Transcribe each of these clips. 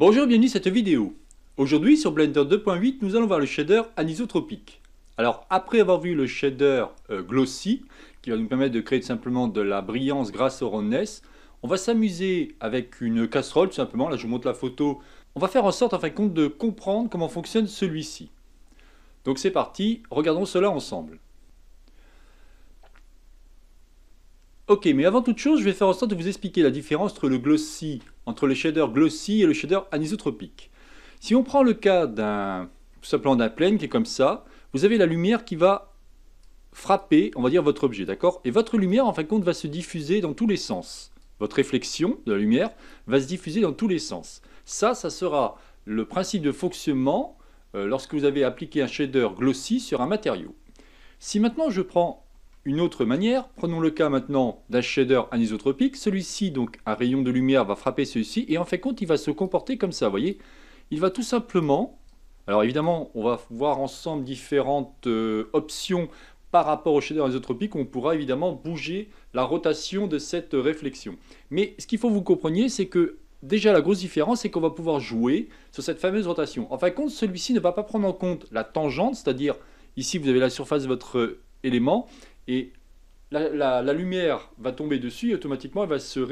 Bonjour, et bienvenue à cette vidéo. Aujourd'hui sur Blender 2.8, nous allons voir le shader anisotropique. Alors après avoir vu le shader euh, glossy, qui va nous permettre de créer tout simplement de la brillance grâce au roundness, on va s'amuser avec une casserole tout simplement, là je vous montre la photo. On va faire en sorte en fin de compte de comprendre comment fonctionne celui-ci. Donc c'est parti, regardons cela ensemble. Ok, mais avant toute chose, je vais faire en sorte de vous expliquer la différence entre le glossy, entre le shader glossy et le shader anisotropique. Si on prend le cas d'un simplement d'un plane qui est comme ça, vous avez la lumière qui va frapper, on va dire, votre objet, d'accord Et votre lumière, en fin de compte, va se diffuser dans tous les sens. Votre réflexion de la lumière va se diffuser dans tous les sens. Ça, ça sera le principe de fonctionnement euh, lorsque vous avez appliqué un shader glossy sur un matériau. Si maintenant je prends une autre manière. Prenons le cas maintenant d'un shader anisotropique. Celui-ci, donc un rayon de lumière va frapper celui-ci et en fait compte, il va se comporter comme ça, vous voyez. Il va tout simplement... Alors évidemment, on va voir ensemble différentes euh, options par rapport au shader anisotropique. On pourra évidemment bouger la rotation de cette réflexion. Mais ce qu'il faut que vous compreniez, c'est que déjà la grosse différence, c'est qu'on va pouvoir jouer sur cette fameuse rotation. En fait compte, celui-ci ne va pas prendre en compte la tangente, c'est-à-dire ici vous avez la surface de votre euh, élément, et la, lumière va tomber dessus et automatiquement elle va se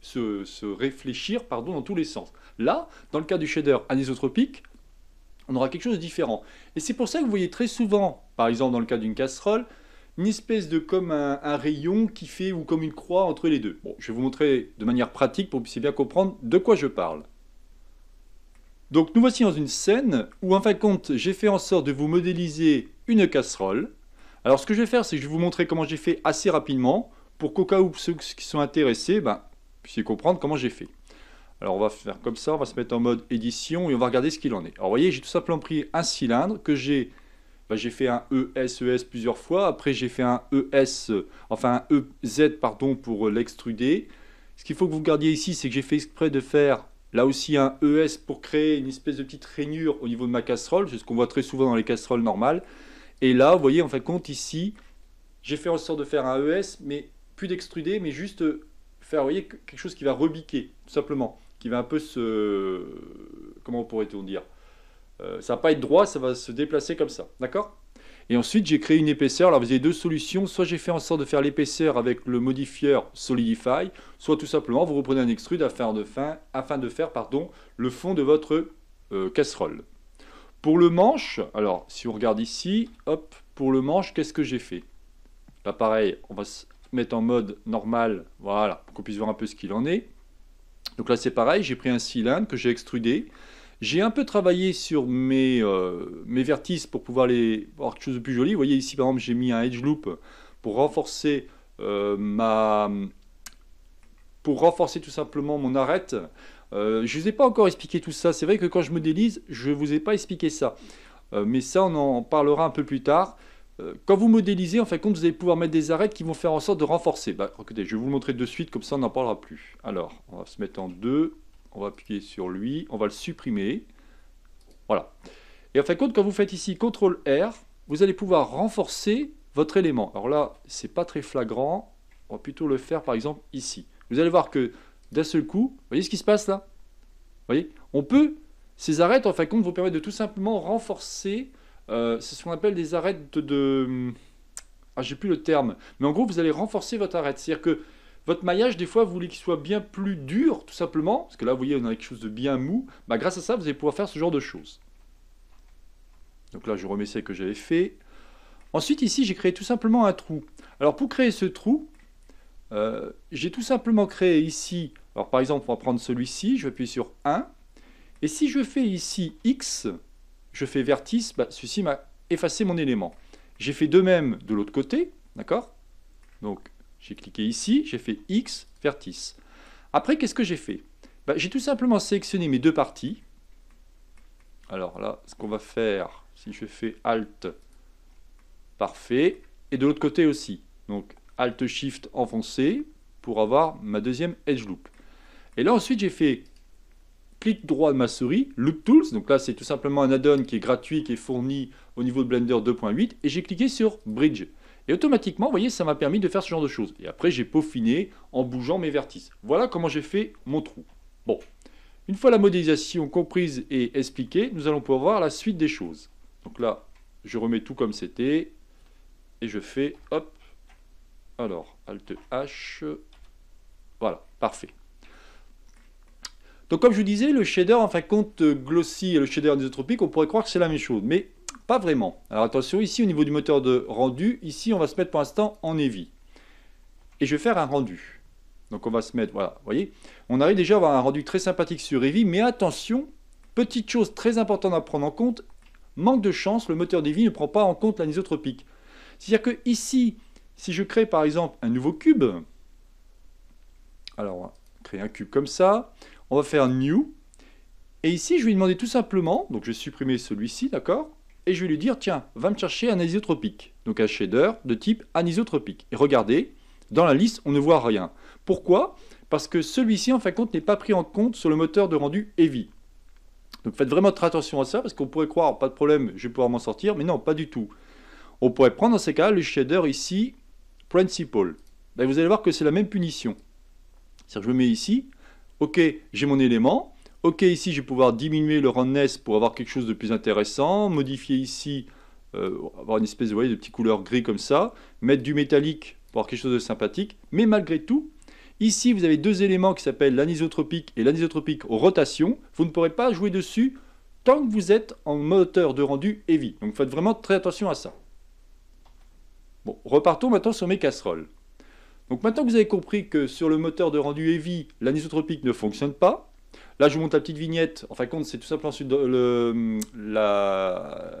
se, réfléchir pardon, dans tous les sens. Là, dans le cas du shader anisotropique, on aura quelque chose de différent. Et c'est pour ça que vous voyez très souvent, par exemple dans le cas d'une casserole, une espèce de comme un, rayon qui fait ou comme une croix entre les deux. Bon, je vais vous montrer de manière pratique pour que vous puissiez bien comprendre de quoi je parle. Donc nous voici dans une scène où en fin de compte j'ai fait en sorte de vous modéliser une casserole alors ce que je vais faire, c'est que je vais vous montrer comment j'ai fait assez rapidement, pour qu'au cas où ceux qui sont intéressés, ben, puissent comprendre comment j'ai fait. Alors on va faire comme ça, on va se mettre en mode édition et on va regarder ce qu'il en est. Alors vous voyez, j'ai tout simplement pris un cylindre que j'ai... Ben, j'ai fait un ES, e plusieurs fois, après j'ai fait un ES, enfin un EZ pardon, pour l'extruder. Ce qu'il faut que vous gardiez ici, c'est que j'ai fait exprès de faire là aussi un ES pour créer une espèce de petite rainure au niveau de ma casserole, c'est ce qu'on voit très souvent dans les casseroles normales. Et là, vous voyez, en fait compte, ici, j'ai fait en sorte de faire un ES, mais plus d'extruder, mais juste euh, faire, voyez, quelque chose qui va rebiquer, tout simplement, qui va un peu se... Comment pourrait-on dire Ça euh, Ça va pas être droit, ça va se déplacer comme ça, d'accord Et ensuite, j'ai créé une épaisseur. Alors, vous avez deux solutions. Soit j'ai fait en sorte de faire l'épaisseur avec le modifieur Solidify, soit tout simplement, vous reprenez un extrude afin de, fin, afin de faire pardon, le fond de votre euh, casserole. Pour le manche, alors si on regarde ici, hop, pour le manche, qu'est-ce que j'ai fait Là pareil, on va se mettre en mode normal, voilà, pour qu'on puisse voir un peu ce qu'il en est. Donc là c'est pareil, j'ai pris un cylindre que j'ai extrudé. J'ai un peu travaillé sur mes, euh, mes vertices pour pouvoir les avoir quelque chose de plus joli. Vous voyez ici par exemple j'ai mis un edge loop pour renforcer euh, ma pour renforcer tout simplement mon arête. Euh, je ne vous ai pas encore expliqué tout ça. C'est vrai que quand je modélise, je ne vous ai pas expliqué ça. Euh, mais ça, on en parlera un peu plus tard. Euh, quand vous modélisez, en fin de compte, vous allez pouvoir mettre des arêtes qui vont faire en sorte de renforcer. Bah, je vais vous le montrer de suite, comme ça, on n'en parlera plus. Alors, on va se mettre en deux. On va appuyer sur lui. On va le supprimer. Voilà. Et en fin de compte, quand vous faites ici CTRL-R, vous allez pouvoir renforcer votre élément. Alors là, ce n'est pas très flagrant. On va plutôt le faire, par exemple, ici. Vous allez voir que d'un seul coup, vous voyez ce qui se passe là vous voyez On peut, ces arêtes, en fin de compte, vous permettent de tout simplement renforcer, euh, c'est ce qu'on appelle des arêtes de... ah, j'ai plus le terme. Mais en gros, vous allez renforcer votre arête. C'est-à-dire que votre maillage, des fois, vous voulez qu'il soit bien plus dur, tout simplement, parce que là, vous voyez, on a quelque chose de bien mou. Bah, grâce à ça, vous allez pouvoir faire ce genre de choses. Donc là, je remets celle que j'avais fait. Ensuite, ici, j'ai créé tout simplement un trou. Alors, pour créer ce trou, euh, j'ai tout simplement créé ici, alors par exemple, on va prendre celui-ci, je vais appuyer sur 1, et si je fais ici X, je fais vertice, bah, ceci m'a effacé mon élément. J'ai fait de même de l'autre côté, d'accord Donc, j'ai cliqué ici, j'ai fait X, vertice. Après, qu'est-ce que j'ai fait bah, J'ai tout simplement sélectionné mes deux parties. Alors là, ce qu'on va faire, si je fais Alt, parfait, et de l'autre côté aussi. Donc, Alt-Shift enfoncé pour avoir ma deuxième Edge Loop. Et là ensuite j'ai fait clic droit de ma souris, Loop Tools, donc là c'est tout simplement un add-on qui est gratuit, qui est fourni au niveau de Blender 2.8, et j'ai cliqué sur Bridge. Et automatiquement, vous voyez, ça m'a permis de faire ce genre de choses. Et après, j'ai peaufiné en bougeant mes vertices. Voilà comment j'ai fait mon trou. Bon, une fois la modélisation comprise et expliquée, nous allons pouvoir voir la suite des choses. Donc là, je remets tout comme c'était, et je fais, hop, alors, Alt H. Voilà, parfait. Donc comme je vous disais, le shader, en compte, glossy et le shader anisotropique, on pourrait croire que c'est la même chose, mais pas vraiment. Alors attention, ici au niveau du moteur de rendu, ici on va se mettre pour l'instant en heavy. Et je vais faire un rendu. Donc on va se mettre, voilà, vous voyez, on arrive déjà à avoir un rendu très sympathique sur Eevee, mais attention, petite chose très importante à prendre en compte, manque de chance, le moteur d'Eevee ne prend pas en compte l'anisotropique. C'est-à-dire que ici, si je crée par exemple un nouveau cube, alors on va créer un cube comme ça, on va faire new, et ici je vais lui demander tout simplement, donc je vais supprimer celui-ci, d'accord Et je vais lui dire, tiens, va me chercher un anisotropique, donc un shader de type anisotropique. Et regardez, dans la liste, on ne voit rien. Pourquoi Parce que celui-ci, en fin de compte, n'est pas pris en compte sur le moteur de rendu Heavy. Donc faites vraiment très attention à ça, parce qu'on pourrait croire, pas de problème, je vais pouvoir m'en sortir, mais non, pas du tout. On pourrait prendre dans ces cas le shader ici, principle. Ben, vous allez voir que c'est la même punition. C'est-à-dire je me mets ici, ok, j'ai mon élément, ok, ici je vais pouvoir diminuer le roundness pour avoir quelque chose de plus intéressant, modifier ici, euh, avoir une espèce de petite couleur gris comme ça, mettre du métallique pour avoir quelque chose de sympathique, mais malgré tout, Ici, vous avez deux éléments qui s'appellent l'anisotropique et l'anisotropique rotation. Vous ne pourrez pas jouer dessus tant que vous êtes en moteur de rendu heavy. Donc faites vraiment très attention à ça. Bon, repartons maintenant sur mes casseroles. Donc maintenant que vous avez compris que sur le moteur de rendu Heavy, l'anisotropique ne fonctionne pas, là je vous montre la petite vignette, en fin de compte c'est tout simplement la,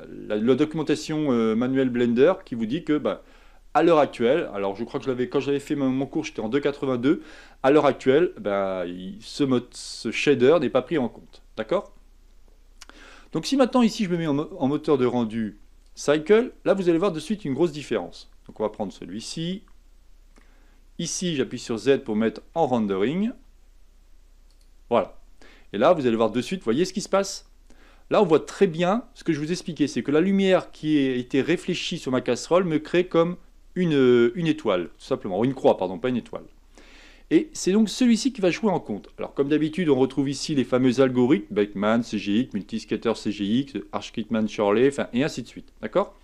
documentation euh, manuelle Blender qui vous dit que ben, à l'heure actuelle, alors je crois que je quand j'avais fait mon cours j'étais en 2.82, à l'heure actuelle ben, ce, ce shader n'est pas pris en compte. D'accord Donc si maintenant ici je me mets en moteur de rendu Cycle, là vous allez voir de suite une grosse différence. Donc on va prendre celui-ci. Ici, j'appuie sur Z pour mettre en rendering. Voilà. Et là, vous allez voir de suite, vous voyez ce qui se passe Là, on voit très bien ce que je vous expliquais, c'est que la lumière qui a été réfléchie sur ma casserole me crée comme une, étoile, tout simplement, une croix, pardon, pas une étoile. Et c'est donc celui-ci qui va jouer en compte. Alors comme d'habitude, on retrouve ici les fameux algorithmes, Beckman, CGX, Multiscatter CGX, archkitman Shirley, et ainsi de suite. D'accord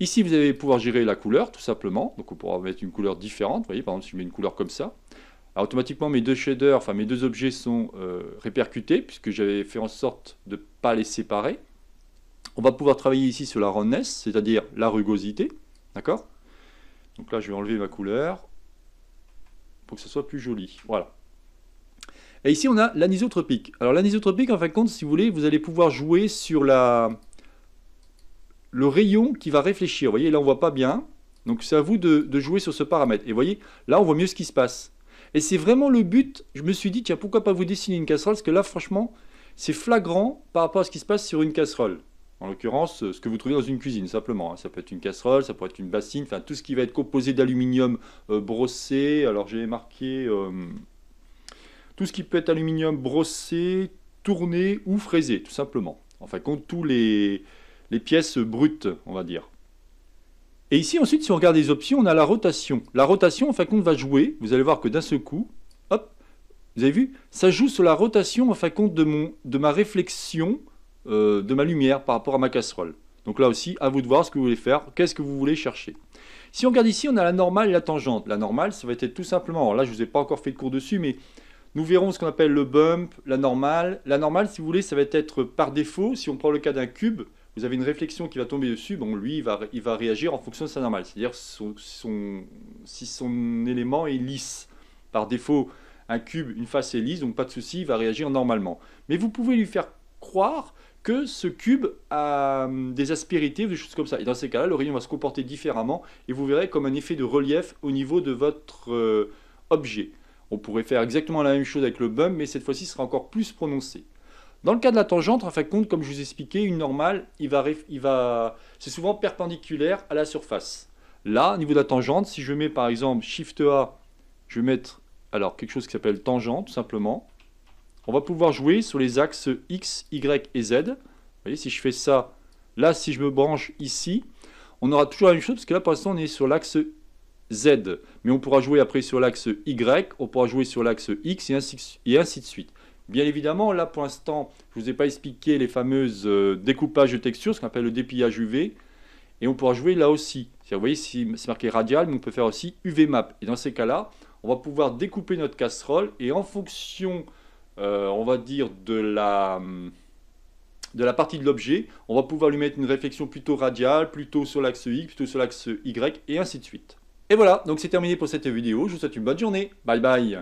Ici, vous allez pouvoir gérer la couleur, tout simplement. Donc, on pourra mettre une couleur différente. Vous voyez, par exemple, si je mets une couleur comme ça, automatiquement, mes deux shaders, enfin, mes deux objets sont euh, répercutés, puisque j'avais fait en sorte de ne pas les séparer. On va pouvoir travailler ici sur la roundness, c'est-à-dire la rugosité. D'accord Donc là, je vais enlever ma couleur pour que ce soit plus joli. Voilà. Et ici, on a l'anisotropique. Alors l'anisotropique, en fin de compte, si vous voulez, vous allez pouvoir jouer sur la, le rayon qui va réfléchir. Vous voyez, là, on ne voit pas bien. Donc, c'est à vous de, jouer sur ce paramètre. Et vous voyez, là, on voit mieux ce qui se passe. Et c'est vraiment le but. Je me suis dit, tiens, pourquoi pas vous dessiner une casserole Parce que là, franchement, c'est flagrant par rapport à ce qui se passe sur une casserole. En l'occurrence, euh, ce que vous trouvez dans une cuisine, simplement. Hein. Ça peut être une casserole, ça peut être une bassine, enfin, tout ce qui va être composé d'aluminium euh, brossé. Alors, j'ai marqué euh, tout ce qui peut être aluminium brossé, tourné ou fraisé, tout simplement. Enfin, compte, tous les les pièces brutes, on va dire. Et ici, ensuite, si on regarde les options, on a la rotation. La rotation, en fin de compte, va jouer. Vous allez voir que d'un seul coup, hop, vous avez vu, ça joue sur la rotation, en fin de compte, de, mon, de ma réflexion, euh, de ma lumière par rapport à ma casserole. Donc là aussi, à vous de voir ce que vous voulez faire, qu'est-ce que vous voulez chercher. Si on regarde ici, on a la normale et la tangente. La normale, ça va être tout simplement, là, je ne vous ai pas encore fait de cours dessus, mais nous verrons ce qu'on appelle le bump, la normale. La normale, si vous voulez, ça va être par défaut, si on prend le cas d'un cube, vous avez une réflexion qui va tomber dessus, bon, lui, il va, réagir en fonction de sa normale. C'est-à-dire si son élément est lisse. Par défaut, un cube, une face est lisse, donc pas de souci, il va réagir normalement. Mais vous pouvez lui faire croire que ce cube a hum, des aspérités ou des choses comme ça. Et dans ces cas-là, le rayon va se comporter différemment et vous verrez comme un effet de relief au niveau de votre euh, objet. On pourrait faire exactement la même chose avec le bum, mais cette fois-ci, sera encore plus prononcé. Dans le cas de la tangente, en fin de compte, comme je vous ai expliqué, une normale, il va, il va, c'est souvent perpendiculaire à la surface. Là, au niveau de la tangente, si je mets par exemple Shift A, je vais mettre alors, quelque chose qui s'appelle tangente, tout simplement. On va pouvoir jouer sur les axes X, Y et Z. Vous voyez, si je fais ça, là, si je me branche ici, on aura toujours la même chose, parce que là, pour l'instant, on est sur l'axe Z. Mais on pourra jouer après sur l'axe Y, on pourra jouer sur l'axe X, et ainsi de suite. Bien évidemment, là pour l'instant, je ne vous ai pas expliqué les fameuses euh, découpages de textures, ce qu'on appelle le dépillage UV, et on pourra jouer là aussi. Vous voyez, c'est marqué radial, mais on peut faire aussi UV map. Et dans ces cas-là, on va pouvoir découper notre casserole et en fonction, euh, on va dire, de la, hum, de la partie de l'objet, on va pouvoir lui mettre une réflexion plutôt radiale, plutôt sur l'axe X, plutôt sur l'axe Y, et ainsi de suite. Et voilà, donc c'est terminé pour cette vidéo. Je vous souhaite une bonne journée. Bye bye